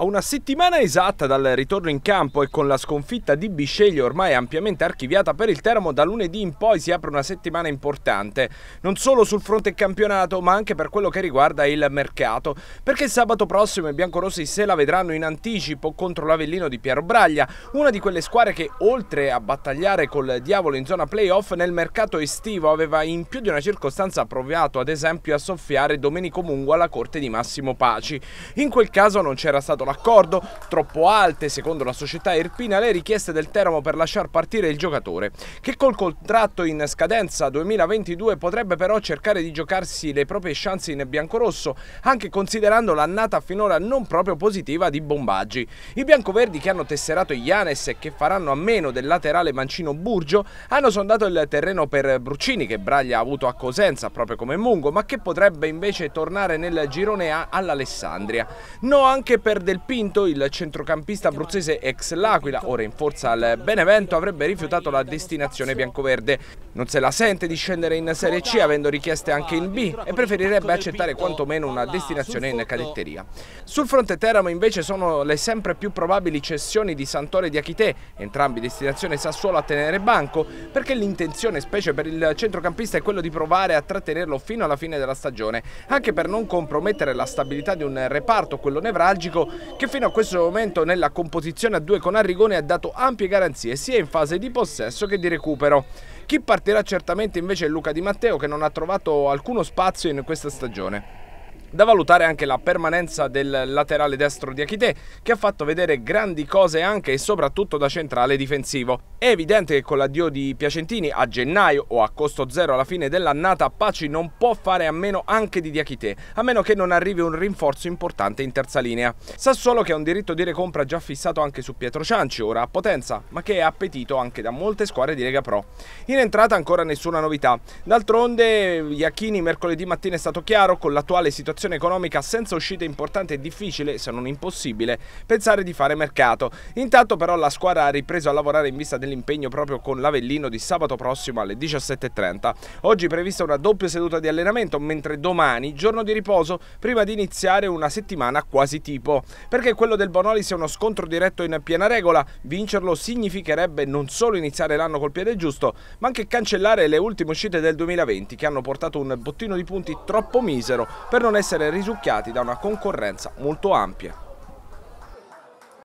A una settimana esatta dal ritorno in campo e con la sconfitta di Bisceglie ormai ampiamente archiviata per il Teramo, da lunedì in poi si apre una settimana importante, non solo sul fronte campionato ma anche per quello che riguarda il mercato, perché sabato prossimo i biancorossi se la vedranno in anticipo contro l'Avellino di Piero Braglia, una di quelle squadre che oltre a battagliare col diavolo in zona playoff nel mercato estivo aveva in più di una circostanza provato ad esempio a soffiare Domenico Mungo alla corte di Massimo Paci. In quel caso non c'era stato l'accordo, troppo alte secondo la società irpina le richieste del Teramo per lasciar partire il giocatore, che col contratto in scadenza 2022 potrebbe però cercare di giocarsi le proprie chance in biancorosso, anche considerando l'annata finora non proprio positiva di Bombaggi. I biancoverdi che hanno tesserato Ianes e che faranno a meno del laterale mancino Burgio hanno sondato il terreno per Bruccini che Braglia ha avuto a Cosenza proprio come Mungo, ma che potrebbe invece tornare nel girone A all'Alessandria. No anche per Del del Pinto, il centrocampista abruzzese ex L'Aquila, ora in forza al Benevento, avrebbe rifiutato la destinazione biancoverde. Non se la sente di scendere in Serie C avendo richieste anche in B e preferirebbe accettare quantomeno una destinazione in cadetteria. Sul fronte Teramo invece sono le sempre più probabili cessioni di Santore e di Achite, entrambi destinazione Sassuolo a tenere banco, perché l'intenzione specie per il centrocampista è quello di provare a trattenerlo fino alla fine della stagione, anche per non compromettere la stabilità di un reparto, quello nevralgico, che fino a questo momento nella composizione a due con Arrigone ha dato ampie garanzie sia in fase di possesso che di recupero. Chi partirà certamente invece è Luca Di Matteo che non ha trovato alcuno spazio in questa stagione. Da valutare anche la permanenza del laterale destro di Achite, che ha fatto vedere grandi cose anche e soprattutto da centrale difensivo. È evidente che con l'addio di Piacentini a gennaio o a costo zero alla fine dell'annata, Paci non può fare a meno anche di Diachite, a meno che non arrivi un rinforzo importante in terza linea. Sassuolo che ha un diritto di recompra già fissato anche su Pietro Cianci, ora a Potenza, ma che è appetito anche da molte squadre di Lega Pro. In entrata ancora nessuna novità. D'altronde, Iacchini mercoledì mattina è stato chiaro con l'attuale situazione situazione economica senza uscite importante è difficile, se non impossibile, pensare di fare mercato. Intanto però la squadra ha ripreso a lavorare in vista dell'impegno proprio con l'Avellino di sabato prossimo alle 17.30. Oggi è prevista una doppia seduta di allenamento, mentre domani giorno di riposo prima di iniziare una settimana quasi tipo. Perché quello del Bonoli sia uno scontro diretto in piena regola, vincerlo significherebbe non solo iniziare l'anno col piede giusto, ma anche cancellare le ultime uscite del 2020 che hanno portato un bottino di punti troppo misero per non essere essere risucchiati da una concorrenza molto ampia.